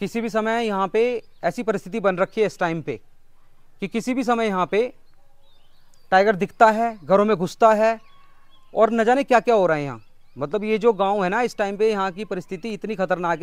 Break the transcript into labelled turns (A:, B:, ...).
A: किसी भी समय यहाँ पे ऐसी परिस्थिति बन रखी है इस टाइम पे कि किसी भी समय यहाँ पे टाइगर दिखता है घरों में घुसता है और न जाने क्या क्या हो रहा है यहाँ मतलब ये जो गांव है ना इस टाइम पे यहाँ की परिस्थिति इतनी खतरनाक है